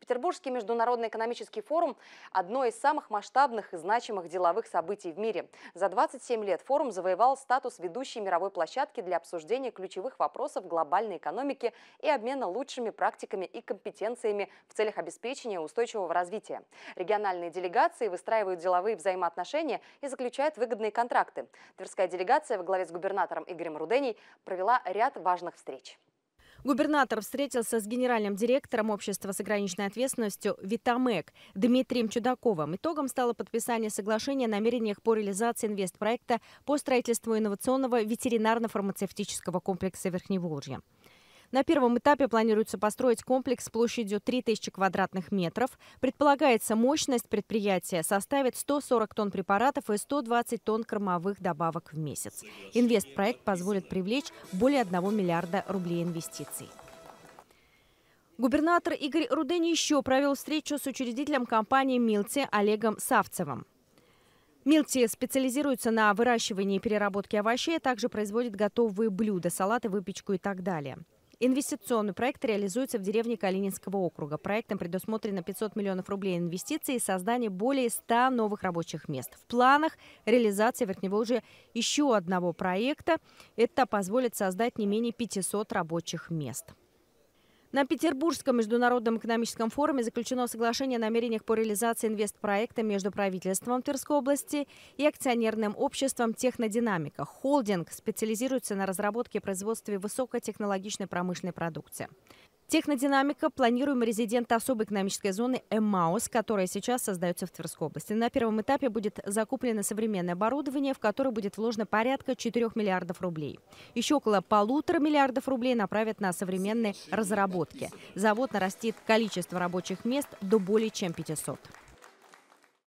Петербургский международный экономический форум – одно из самых масштабных и значимых деловых событий в мире. За 27 лет форум завоевал статус ведущей мировой площадки для обсуждения ключевых вопросов глобальной экономики и обмена лучшими практиками и компетенциями в целях обеспечения устойчивого развития. Региональные делегации выстраивают деловые взаимоотношения и заключают выгодные контракты. Тверская делегация во главе с губернатором Игорем Руденей провела ряд важных встреч. Губернатор встретился с генеральным директором общества с ограниченной ответственностью «Витамек» Дмитрием Чудаковым. Итогом стало подписание соглашения о намерениях по реализации инвестпроекта по строительству инновационного ветеринарно-фармацевтического комплекса Верхневолжья. На первом этапе планируется построить комплекс площадью 3000 квадратных метров. Предполагается, мощность предприятия составит 140 тонн препаратов и 120 тонн кормовых добавок в месяц. Инвестпроект позволит привлечь более 1 миллиарда рублей инвестиций. Губернатор Игорь Рудени еще провел встречу с учредителем компании «Милти» Олегом Савцевым. Милти специализируется на выращивании и переработке овощей, а также производит готовые блюда, салаты, выпечку и так далее. Инвестиционный проект реализуется в деревне Калининского округа. Проектом предусмотрено 500 миллионов рублей инвестиций и создание более 100 новых рабочих мест. В планах реализации верхнего уже еще одного проекта. Это позволит создать не менее 500 рабочих мест. На Петербургском международном экономическом форуме заключено соглашение о намерениях по реализации инвестпроекта между правительством Тверской области и акционерным обществом «Технодинамика». Холдинг специализируется на разработке и производстве высокотехнологичной промышленной продукции. Технодинамика. Планируем резидента особой экономической зоны ЭМАОС, которая сейчас создается в Тверской области. На первом этапе будет закуплено современное оборудование, в которое будет вложено порядка 4 миллиардов рублей. Еще около полутора миллиардов рублей направят на современные разработки. Завод нарастит количество рабочих мест до более чем 500.